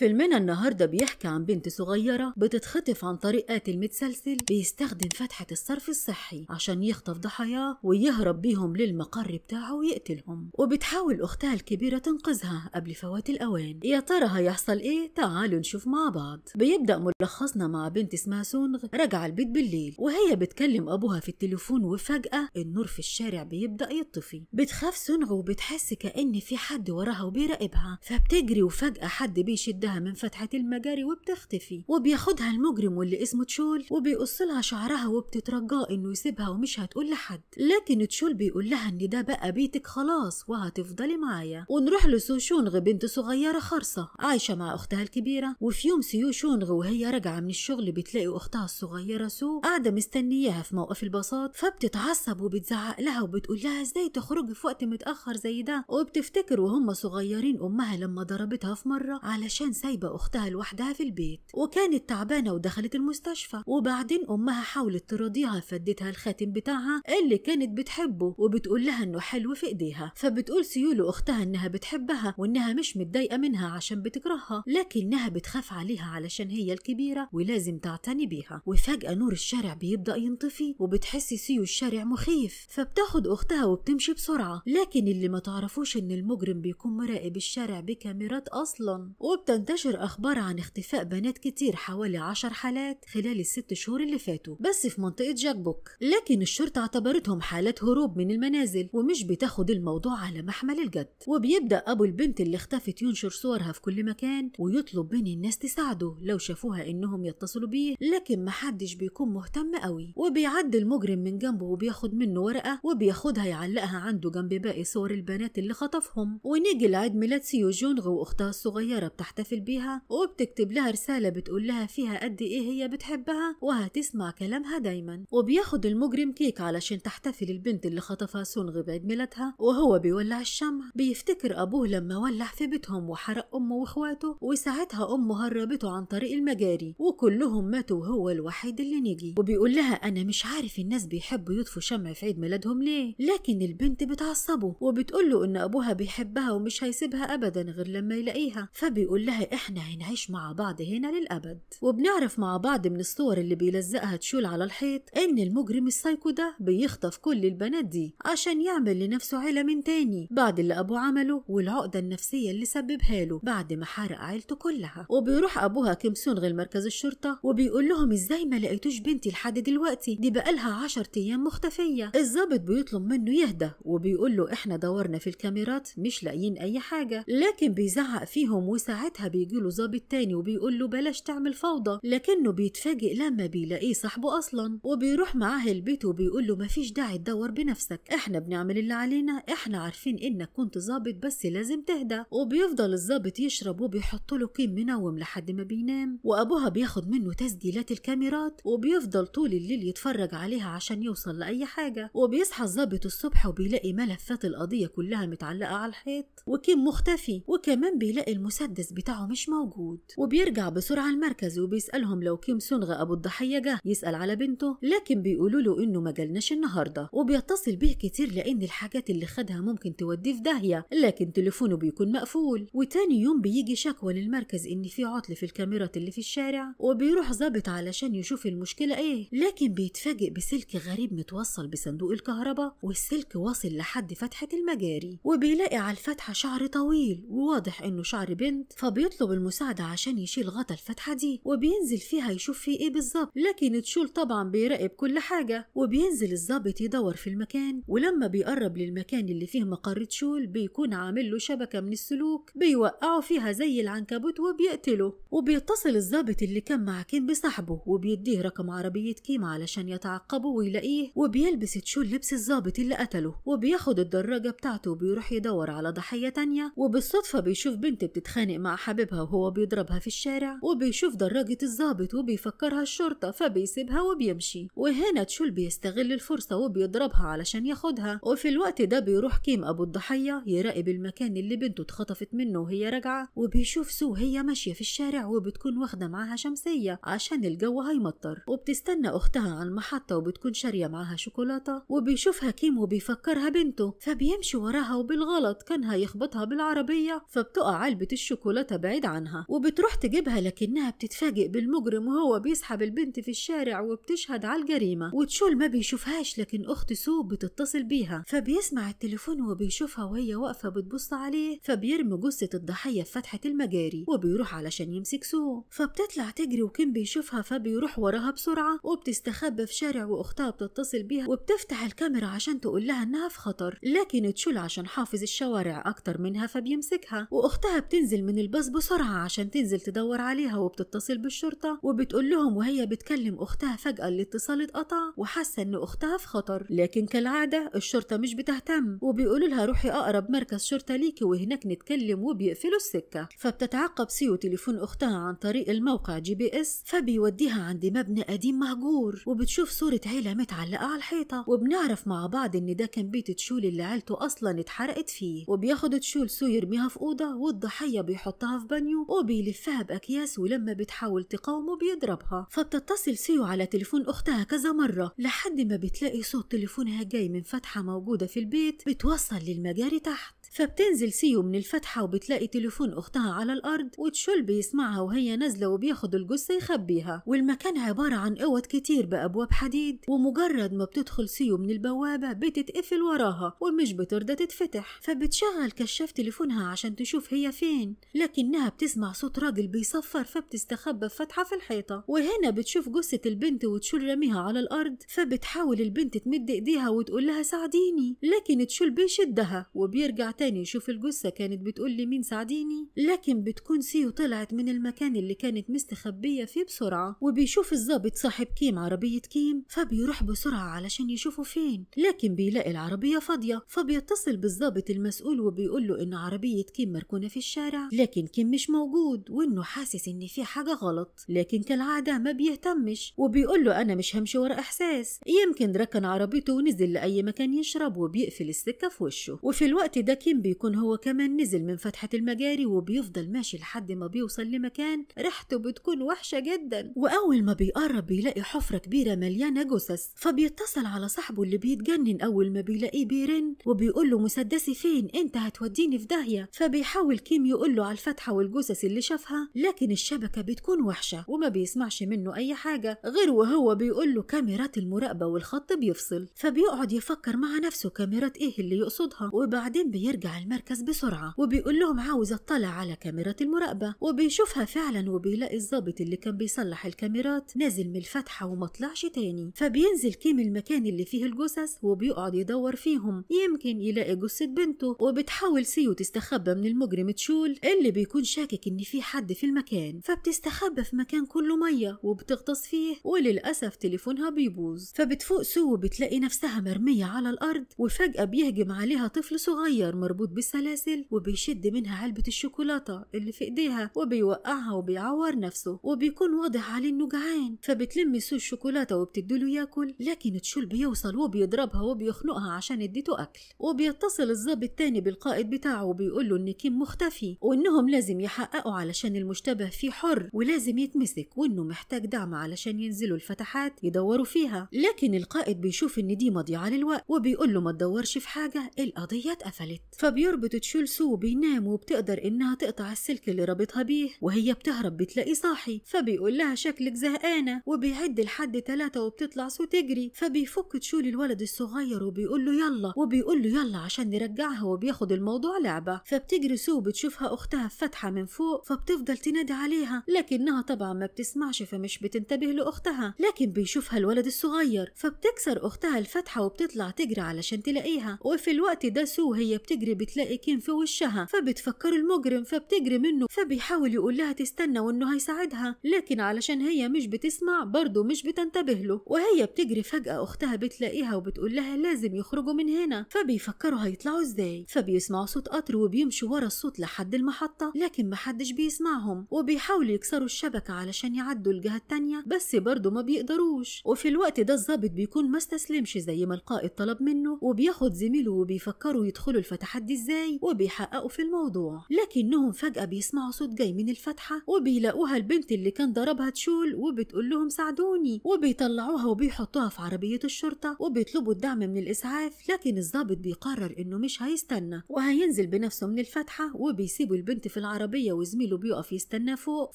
فيلمنا النهارده بيحكي عن بنت صغيره بتتخطف عن طريق قاتل متسلسل بيستخدم فتحه الصرف الصحي عشان يخطف ضحاياه ويهرب بيهم للمقر بتاعه ويقتلهم وبتحاول اختها الكبيره تنقذها قبل فوات الاوان يا ترى هيحصل ايه تعالوا نشوف مع بعض بيبدا ملخصنا مع بنت اسمها سونغ راجعه البيت بالليل وهي بتكلم ابوها في التليفون وفجاه النور في الشارع بيبدا يطفي بتخاف سونغ وبتحس كان في حد وراها وبيراقبها فبتجري وفجاه حد بيشدها وجهها من فتحة المجاري وبتختفي وبياخدها المجرم واللي اسمه تشول وبيقص لها شعرها وبتترجاه انه يسيبها ومش هتقول لحد لكن تشول بيقول لها ان ده بقى بيتك خلاص وهتفضلي معايا ونروح لسوشونغ بنت صغيرة خرصة عايشة مع اختها الكبيرة وفي يوم سيو شونغ وهي راجعة من الشغل بتلاقي اختها الصغيرة سو قاعدة مستنياها في موقف الباصات فبتتعصب وبتزعق لها وبتقول لها ازاي تخرجي في وقت متأخر زي ده وبتفتكر وهم صغيرين امها لما ضربتها في مرة علشان كمان سايبة أختها لوحدها في البيت وكانت تعبانة ودخلت المستشفى وبعدين أمها حاولت ترضيها فادتها الخاتم بتاعها اللي كانت بتحبه وبتقول لها إنه حلو في إيديها فبتقول سيولو أختها إنها بتحبها وإنها مش متضايقة منها عشان بتكرهها لكنها بتخاف عليها علشان هي الكبيرة ولازم تعتني بيها وفجأة نور الشارع بيبدأ ينطفي وبتحس سيو الشارع مخيف فبتاخد أختها وبتمشي بسرعة لكن اللي ما تعرفوش إن المجرم بيكون مراقب الشارع بكاميرات أصلا وبتن تنتشر أخبار عن اختفاء بنات كتير حوالي عشر حالات خلال الست شهور اللي فاتوا بس في منطقة جاك بوك لكن الشرطة اعتبرتهم حالات هروب من المنازل ومش بتاخد الموضوع على محمل الجد وبيبدأ أبو البنت اللي اختفت ينشر صورها في كل مكان ويطلب من الناس تساعده لو شافوها إنهم يتصلوا بيه لكن محدش بيكون مهتم قوي وبيعدي المجرم من جنبه وبياخد منه ورقة وبياخدها يعلقها عنده جنب باقي صور البنات اللي خطفهم ونيجي لعيد ميلاد سيو جونغ وأختها الصغيرة بتحتفل بتحتفل بيها وبتكتب لها رسالة بتقول لها فيها قد إيه هي بتحبها وهتسمع كلامها دايما وبياخد المجرم كيك علشان تحتفل البنت اللي خطفها سونغ بعيد ميلادها وهو بيولع الشمع بيفتكر أبوه لما ولع في بيتهم وحرق أمه وإخواته وساعتها أمه هربته عن طريق المجاري وكلهم ماتوا وهو الوحيد اللي نجي وبيقول لها أنا مش عارف الناس بيحبوا يطفوا شمع في عيد ميلادهم ليه لكن البنت بتعصبه وبتقول له إن أبوها بيحبها ومش هيسيبها أبدا غير لما يلاقيها فبيقول لها والله إحنا هنعيش مع بعض هنا للأبد وبنعرف مع بعض من الصور اللي بيلزقها تشول على الحيط إن المجرم السايكو ده بيخطف كل البنات دي عشان يعمل لنفسه عيلة من تاني بعد اللي أبوه عمله والعقدة النفسية اللي سببها له بعد ما حرق عيلته كلها وبيروح أبوها كيم سونغ لمركز الشرطة وبيقول لهم إزاي ما لقيتوش بنتي لحد دلوقتي دي بقالها 10 أيام مختفية الظابط بيطلب منه يهدى وبيقول له إحنا دورنا في الكاميرات مش لاقيين أي حاجة لكن بيزعق فيهم وساعتها بيجي له ظابط تاني وبيقول له بلاش تعمل فوضى لكنه بيتفاجئ لما بيلاقيه صاحبه اصلا وبيروح معاه البيت وبيقول له مفيش داعي تدور بنفسك احنا بنعمل اللي علينا احنا عارفين انك كنت ظابط بس لازم تهدى وبيفضل الظابط يشرب وبيحط له كيم منوم لحد ما بينام وابوها بياخد منه تسجيلات الكاميرات وبيفضل طول الليل يتفرج عليها عشان يوصل لاي حاجه وبيصحى الظابط الصبح وبيلاقي ملفات القضيه كلها متعلقه على الحيط وكيم مختفي وكمان بيلاقي المسدس بتاعه تبعه مش موجود وبيرجع بسرعة المركز وبيسألهم لو كيم سونغ أبو الضحية جه يسأل على بنته لكن بيقولوا له إنه ما جالناش النهاردة وبيتصل به كتير لأن الحاجات اللي خدها ممكن توديه في داهية لكن تليفونه بيكون مقفول وتاني يوم بيجي شكوى للمركز إن في عطل في الكاميرات اللي في الشارع وبيروح ظابط علشان يشوف المشكلة إيه لكن بيتفاجئ بسلك غريب متوصل بصندوق الكهرباء والسلك واصل لحد فتحة المجاري وبيلاقي على الفتحة شعر طويل وواضح إنه شعر بنت فبيطلع بيطلب المساعدة عشان يشيل غطا الفتحة دي وبينزل فيها يشوف في ايه بالظبط لكن تشول طبعا بيراقب كل حاجة وبينزل الظابط يدور في المكان ولما بيقرب للمكان اللي فيه مقر تشول بيكون عامل له شبكة من السلوك بيوقعه فيها زي العنكبوت وبيقتله وبيتصل الظابط اللي كان مع كيم بصاحبه وبيديه رقم عربية كيم علشان يتعقبه ويلاقيه وبيلبس تشول لبس الظابط اللي قتله وبياخد الدراجة بتاعته وبيروح يدور على ضحية تانية وبالصدفة بيشوف بنت بتتخانق مع حبيبها حبيبها وهو بيضربها في الشارع وبيشوف دراجة الظابط وبيفكرها الشرطة فبيسيبها وبيمشي وهنا تشول بيستغل الفرصة وبيضربها علشان ياخدها وفي الوقت ده بيروح كيم أبو الضحية يراقب المكان اللي بنته اتخطفت منه وهي راجعة وبيشوف سو هي ماشية في الشارع وبتكون واخدة معاها شمسية عشان الجو هيمطر وبتستنى أختها على المحطة وبتكون شارية معاها شوكولاتة وبيشوفها كيم وبيفكرها بنته فبيمشي وراها وبالغلط كان هيخبطها بالعربية فبتقع علبة الشوكولاتة بعيد عنها وبتروح تجيبها لكنها بتتفاجئ بالمجرم وهو بيسحب البنت في الشارع وبتشهد على الجريمة وتشول ما بيشوفهاش لكن أخت سو بتتصل بيها فبيسمع التليفون وبيشوفها وهي واقفة بتبص عليه فبيرمي جثة الضحية في فتحة المجاري وبيروح علشان يمسك سو فبتطلع تجري وكيم بيشوفها فبيروح وراها بسرعة وبتستخبى في شارع وأختها بتتصل بيها وبتفتح الكاميرا عشان تقول لها إنها في خطر لكن تشول عشان حافظ الشوارع أكتر منها فبيمسكها وأختها بتنزل من الباص بسرعة عشان تنزل تدور عليها وبتتصل بالشرطة وبتقول لهم وهي بتكلم أختها فجأة الاتصال اتقطع وحاسة إن أختها في خطر لكن كالعادة الشرطة مش بتهتم وبيقولوا لها روحي أقرب مركز شرطة ليكي وهناك نتكلم وبيقفلوا السكة فبتتعقب سيو تليفون أختها عن طريق الموقع جي بي إس فبيوديها عند مبنى قديم مهجور وبتشوف صورة عيلة متعلقة على الحيطة وبنعرف مع بعض إن ده كان بيت تشول اللي عيلته أصلا اتحرقت فيه وبياخد تشول سو يرميها في أوضة والضحية بيحطها في بانيو أوبي يلفها بأكياس ولما بتحاول تقاومه بيضربها فبتتصل سيو على تليفون أختها كذا مرة لحد ما بتلاقي صوت تليفونها جاي من فتحة موجودة في البيت بتوصل للمجاري تحت فبتنزل سيو من الفتحة وبتلاقي تليفون أختها على الأرض وتشول بيسمعها وهي نازلة وبياخد الجثة يخبيها والمكان عبارة عن أوض كتير بأبواب حديد ومجرد ما بتدخل سيو من البوابة بتتقفل وراها ومش بترضى تتفتح فبتشغل كشاف تليفونها عشان تشوف هي فين لكن إنها بتسمع صوت راجل بيصفر فبتستخبى في فتحة في الحيطة وهنا بتشوف جثة البنت وتشول راميها على الأرض فبتحاول البنت تمد إيديها وتقول لها ساعديني لكن تشول بيشدها وبيرجع تاني يشوف الجثة كانت بتقول مين ساعديني لكن بتكون سيو طلعت من المكان اللي كانت مستخبية فيه بسرعة وبيشوف الظابط صاحب كيم عربية كيم فبيروح بسرعة علشان يشوفه فين لكن بيلاقي العربية فاضية فبيتصل بالظابط المسؤول وبيقول له إن عربية كيم مركونة في الشارع لكن كيم لكن مش موجود وانه حاسس ان في حاجة غلط لكن كالعادة ما بيهتمش وبيقول له انا مش همشي ورا احساس يمكن ركن عربيته ونزل لأي مكان يشرب وبيقفل السكة في وشه وفي الوقت ده كيم بيكون هو كمان نزل من فتحة المجاري وبيفضل ماشي لحد ما بيوصل لمكان ريحته بتكون وحشة جدا وأول ما بيقرب بيلاقي حفرة كبيرة مليانة جثث فبيتصل على صاحبه اللي بيتجنن أول ما بيلاقيه بيرن وبيقول له مسدسي فين أنت هتوديني في داهية فبيحاول كيم يقول له على الفتحة والجثث اللي شافها لكن الشبكة بتكون وحشة وما بيسمعش منه أي حاجة غير وهو بيقول له كاميرات المراقبة والخط بيفصل فبيقعد يفكر مع نفسه كاميرات إيه اللي يقصدها وبعدين بيرجع المركز بسرعة وبيقول لهم عاوز أطلع على كاميرات المراقبة وبيشوفها فعلا وبيلاقي الظابط اللي كان بيصلح الكاميرات نازل من الفتحة وما طلعش تاني فبينزل كيم المكان اللي فيه الجثث وبيقعد يدور فيهم يمكن يلاقي جثة بنته وبتحاول سيو تستخبى من المجرم تشول اللي بيكون بتكون شاكك إن في حد في المكان فبتستخبى في مكان كله مية وبتغطس فيه وللأسف تليفونها بيبوظ فبتفوق سو بتلاقي نفسها مرمية على الأرض وفجأة بيهجم عليها طفل صغير مربوط بالسلاسل وبيشد منها علبة الشوكولاتة اللي في إيديها وبيوقعها وبيعور نفسه وبيكون واضح عليه إنه جعان فبتلم سو الشوكولاتة وبتديله ياكل لكن تشول بيوصل وبيضربها وبيخنقها عشان اديته أكل وبيتصل الظابط تاني بالقائد بتاعه وبيقول له إن كيم مختفي وإنهم لازم لازم يحققه علشان المشتبه فيه حر ولازم يتمسك وإنه محتاج دعم علشان ينزلوا الفتحات يدوروا فيها لكن القائد بيشوف إن دي مضيعة للوقت وبيقول له ما تدورش في حاجة القضية اتقفلت فبيربط تشولسو وبينام وبتقدر إنها تقطع السلك اللي رابطها بيه وهي بتهرب بتلاقي صاحي فبيقول لها شكلك زهقانة وبيعد لحد ثلاثة وبتطلع سو تجري فبيفك تشول الولد الصغير وبيقول له يلا وبيقول له يلا عشان نرجعها وبياخد الموضوع لعبة فبتجري سو بتشوفها أختها في فاتحة من فوق فبتفضل تنادي عليها لكنها طبعا ما بتسمعش فمش بتنتبه لأختها لكن بيشوفها الولد الصغير فبتكسر أختها الفتحة وبتطلع تجري علشان تلاقيها وفي الوقت ده سو هي بتجري بتلاقي كين في وشها فبتفكر المجرم فبتجري منه فبيحاول يقول لها تستنى وإنه هيساعدها لكن علشان هي مش بتسمع برضه مش بتنتبه له وهي بتجري فجأة أختها بتلاقيها وبتقول لها لازم يخرجوا من هنا فبيفكروا هيطلعوا ازاي فبيسمعوا صوت قطر وبيمشوا ورا الصوت لحد المحطة لكن محدش بيسمعهم وبيحاولوا يكسروا الشبكة علشان يعدوا الجهة التانية بس برضه ما بيقدروش وفي الوقت ده الظابط بيكون ما استسلمش زي ما القائد طلب منه وبياخد زميله وبيفكروا يدخلوا الفتحات دي ازاي وبيحققوا في الموضوع لكنهم فجأة بيسمعوا صوت جاي من الفتحة وبيلاقوها البنت اللي كان ضربها تشول وبتقول لهم ساعدوني وبيطلعوها وبيحطوها في عربية الشرطة وبيطلبوا الدعم من الإسعاف لكن الظابط بيقرر إنه مش هيستنى وهينزل بنفسه من الفتحة وبيسيبوا البنت في العربية عربية وزميله بيقف يستنى فوق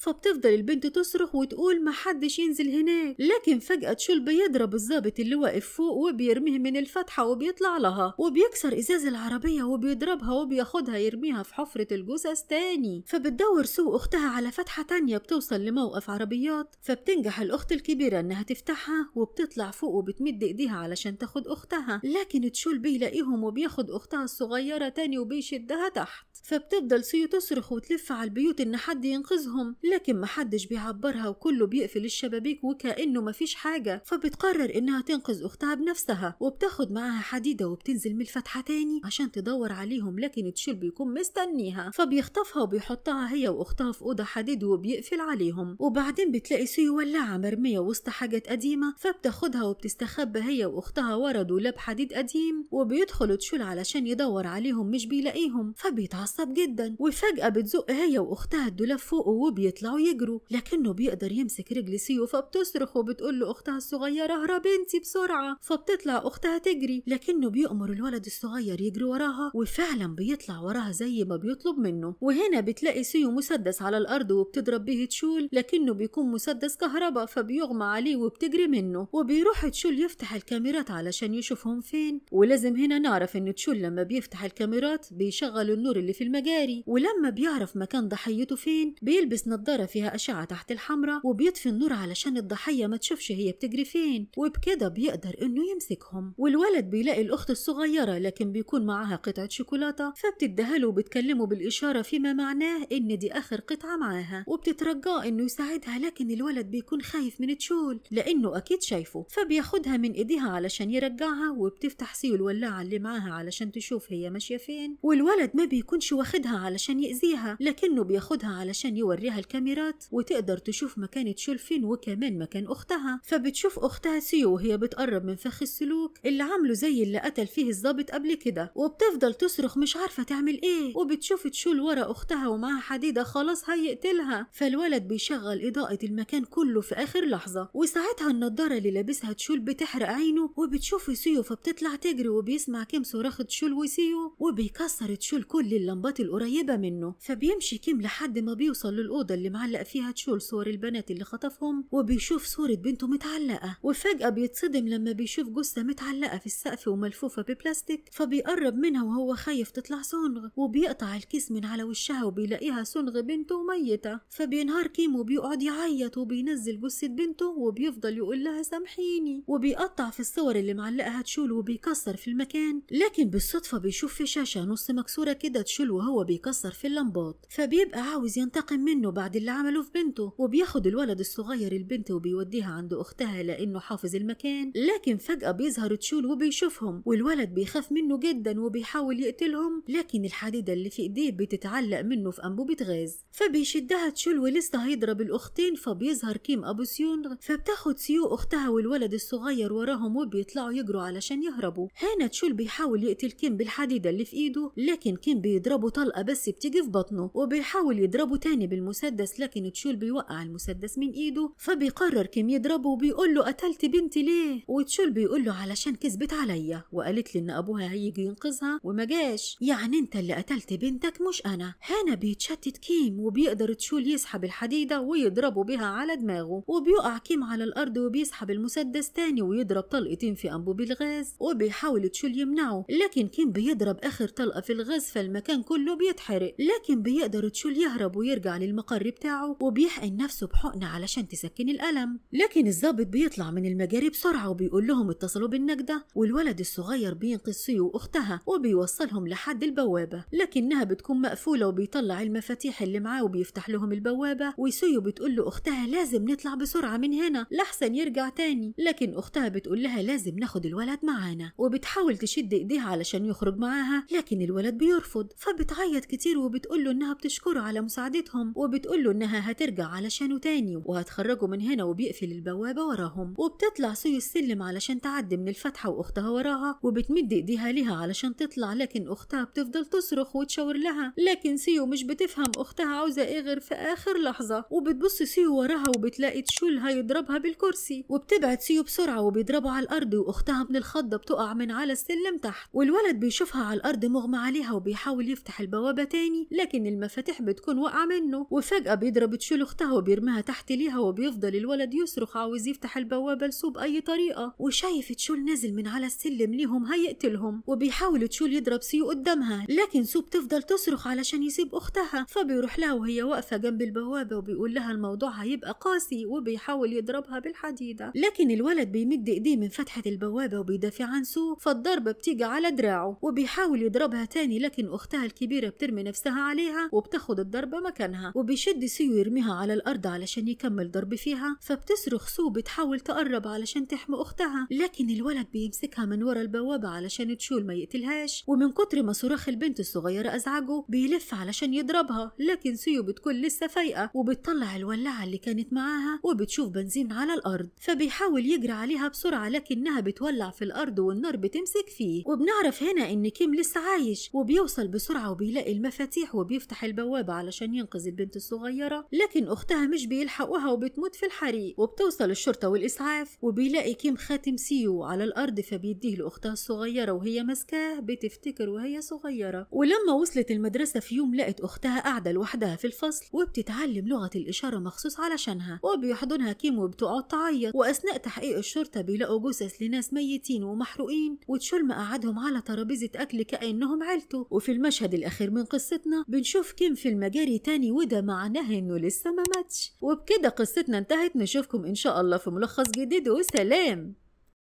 فبتفضل البنت تصرخ وتقول ما حدش ينزل هناك لكن فجأة تشول بيضرب الظابط اللي واقف فوق وبيرميه من الفتحة وبيطلع لها وبيكسر إزاز العربية وبيضربها وبياخدها يرميها في حفرة الجثث تاني فبتدور سوق أختها على فتحة تانية بتوصل لموقف عربيات فبتنجح الأخت الكبيرة إنها تفتحها وبتطلع فوق وبتمد إيديها علشان تاخد أختها لكن تشول بيلاقيهم وبياخد أختها الصغيرة تاني وبيشدها تحت فبتفضل سيو تصرخ بتلف على البيوت إن حد ينقذهم لكن محدش بيعبرها وكله بيقفل الشبابيك وكأنه مفيش حاجة فبتقرر إنها تنقذ أختها بنفسها وبتاخد معاها حديدة وبتنزل من الفتحة تاني عشان تدور عليهم لكن تشيل بيكون مستنيها فبيخطفها وبيحطها هي وأختها في أوضة حديد وبيقفل عليهم وبعدين بتلاقي سوي ولاعة مرمية وسط حاجات قديمة فبتاخدها وبتستخبى هي وأختها ورا دولاب حديد قديم وبيدخل تشيل علشان يدور عليهم مش بيلاقيهم فبيتعصب جدا وفجأة بتزور بتزق هي وأختها الدولاب فوقه وبيطلعوا يجروا لكنه بيقدر يمسك رجل سيو فبتصرخ وبتقول لأختها الصغيرة اهرب انتي بسرعة فبتطلع أختها تجري لكنه بيأمر الولد الصغير يجري وراها وفعلا بيطلع وراها زي ما بيطلب منه وهنا بتلاقي سيو مسدس على الأرض وبتضرب به تشول لكنه بيكون مسدس كهرباء فبيغمى عليه وبتجري منه وبيروح تشول يفتح الكاميرات علشان يشوفهم فين ولازم هنا نعرف إن تشول لما بيفتح الكاميرات بيشغل النور اللي في المجاري ولما بيعرف بيعرف مكان ضحيته فين بيلبس نظارة فيها أشعة تحت الحمراء وبيطفي النور علشان الضحية ما تشوفش هي بتجري فين وبكده بيقدر إنه يمسكهم والولد بيلاقي الأخت الصغيرة لكن بيكون معاها قطعة شوكولاتة فبتديها له وبتكلمه بالإشارة فيما معناه إن دي آخر قطعة معاها وبتترجاه إنه يساعدها لكن الولد بيكون خايف من تشول لأنه أكيد شايفه فبياخدها من إيديها علشان يرجعها وبتفتح سيو الولاعة اللي معاها علشان تشوف هي ماشية فين والولد ما بيكونش واخدها علشان يأذيها لكنه بياخدها علشان يوريها الكاميرات وتقدر تشوف مكانة شولفين وكمان مكان أختها فبتشوف أختها سيو وهي بتقرب من فخ السلوك اللي عامله زي اللي قتل فيه الظابط قبل كده وبتفضل تصرخ مش عارفة تعمل إيه وبتشوف تشول ورا أختها ومعاها حديدة خلاص هيقتلها فالولد بيشغل إضاءة المكان كله في آخر لحظة وساعتها النضارة اللي لابسها تشول بتحرق عينه وبتشوف سيو فبتطلع تجري وبيسمع كم صراخ تشول وسيو وبيكسر تشول كل اللمبات القريبة منه فبي بيمشي كيم لحد ما بيوصل للأوضة اللي معلق فيها تشول صور البنات اللي خطفهم وبيشوف صورة بنته متعلقة وفجأة بيتصدم لما بيشوف جثة متعلقة في السقف وملفوفة ببلاستيك فبيقرب منها وهو خايف تطلع صنغ وبيقطع الكيس من على وشها وبيلاقيها صنغ بنته ميتة فبينهار كيم وبيقعد يعيط وبينزل جثة بنته وبيفضل يقول لها سامحيني وبيقطع في الصور اللي معلقها تشول وبيكسر في المكان لكن بالصدفة بيشوف في شاشة نص مكسورة كده تشول وهو بيكسر في اللمبات الصوت فبيبقى عاوز ينتقم منه بعد اللي عمله في بنته وبياخد الولد الصغير البنت وبيوديها عند أختها لأنه حافظ المكان لكن فجأة بيظهر تشول وبيشوفهم والولد بيخاف منه جدا وبيحاول يقتلهم لكن الحديدة اللي في إيديه بتتعلق منه في أنبوبة غاز فبيشدها تشول ولسه هيضرب الأختين فبيظهر كيم أبو سيونغ فبتاخد سيو أختها والولد الصغير وراهم وبيطلعوا يجروا علشان يهربوا هنا تشول بيحاول يقتل كيم بالحديدة اللي في إيده لكن كيم بيضربه طلقة بس بتيجي في بطنه بطنه وبيحاول يضربه تاني بالمسدس لكن تشول بيوقع المسدس من ايده فبيقرر كيم يضربه وبيقول له قتلت بنتي ليه وتشول بيقول له علشان كذبت عليا وقالت لي ان ابوها هيجي ينقذها وما جاش يعني انت اللي قتلت بنتك مش انا هنا بيتشتت كيم وبيقدر تشول يسحب الحديده ويضربه بها على دماغه وبيقع كيم على الارض وبيسحب المسدس تاني ويضرب طلقتين في انبوب الغاز وبيحاول تشول يمنعه لكن كيم بيضرب اخر طلقه في الغاز فالمكان كله بيتحرق لكن بيقدر تشول يهرب ويرجع للمقر بتاعه وبيحقن نفسه بحقنة علشان تسكن الألم لكن الظابط بيطلع من المجاري بسرعة وبيقول لهم اتصلوا بالنجدة والولد الصغير بينقذ سيو وأختها وبيوصلهم لحد البوابة لكنها بتكون مقفولة وبيطلع المفاتيح اللي معاه وبيفتح لهم البوابة وسيو بتقول له أختها لازم نطلع بسرعة من هنا لحسن يرجع تاني لكن أختها بتقول لها لازم ناخد الولد معانا وبتحاول تشد إيديها علشان يخرج معاها لكن الولد بيرفض فبتعيط كتير وبتقول له إنها بتشكره على مساعدتهم وبتقول له إنها هترجع علشانه تاني وهتخرجه من هنا وبيقفل البوابة وراهم وبتطلع سوي السلم علشان تعدي من الفتحة وأختها وراها وبتمد إيديها ليها علشان تطلع لكن أختها بتفضل تصرخ وتشاور لها لكن سيو مش بتفهم أختها عاوزة إيه غير في آخر لحظة وبتبص سيو وراها وبتلاقي تشولها يضربها بالكرسي وبتبعد سيو بسرعة وبيضربه على الأرض وأختها من الخضة بتقع من على السلم تحت والولد بيشوفها على الأرض مغمى عليها وبيحاول يفتح البوابة تاني لكن المفاتيح بتكون واقعه منه وفجاه بيضرب تشيل اختها وبيرميها تحت ليها وبيفضل الولد يصرخ عاوز يفتح البوابه لسوء باي طريقه وشايف تشول نازل من على السلم ليهم هيقتلهم وبيحاول تشول يضرب سيو قدامها لكن سو بتفضل تصرخ علشان يسيب اختها فبيروح لها وهي واقفه جنب البوابه وبيقول لها الموضوع هيبقى قاسي وبيحاول يضربها بالحديده لكن الولد بيمد ايديه من فتحه البوابه وبيدافع عن سو فالضربه بتيجي على دراعه وبيحاول يضربها تاني لكن اختها الكبيره بترمي نفسها عليها فيها وبتاخد الضربة مكانها وبيشد سيو يرميها على الأرض علشان يكمل ضرب فيها فبتصرخ سو بتحاول تقرب علشان تحمي أختها لكن الولد بيمسكها من ورا البوابة علشان تشول ما يقتلهاش ومن كتر ما صراخ البنت الصغيرة أزعجه بيلف علشان يضربها لكن سيو بتكون لسه فايقة وبتطلع الولاعة اللي كانت معاها وبتشوف بنزين على الأرض فبيحاول يجري عليها بسرعة لكنها بتولع في الأرض والنار بتمسك فيه وبنعرف هنا إن كيم لسه عايش وبيوصل بسرعة وبيلاقي المفاتيح وبيفتح يفتح البوابة علشان ينقذ البنت الصغيرة لكن أختها مش بيلحقوها وبتموت في الحريق وبتوصل الشرطة والإسعاف وبيلاقي كيم خاتم سيو على الأرض فبيديه لأختها الصغيرة وهي ماسكاه بتفتكر وهي صغيرة ولما وصلت المدرسة في يوم لقت أختها قاعدة لوحدها في الفصل وبتتعلم لغة الإشارة مخصوص علشانها وبيحضنها كيم وبتقعد تعيط وأثناء تحقيق الشرطة بيلاقوا جثث لناس ميتين ومحروقين وتشول مقعدهم على ترابيزة أكل كأنهم عيلته وفي المشهد الأخير من قصتنا بنشوف نشوف كيم في المجاري تاني وده معناه انه لسه ما ماتش وبكده قصتنا انتهت نشوفكم ان شاء الله في ملخص جديد وسلام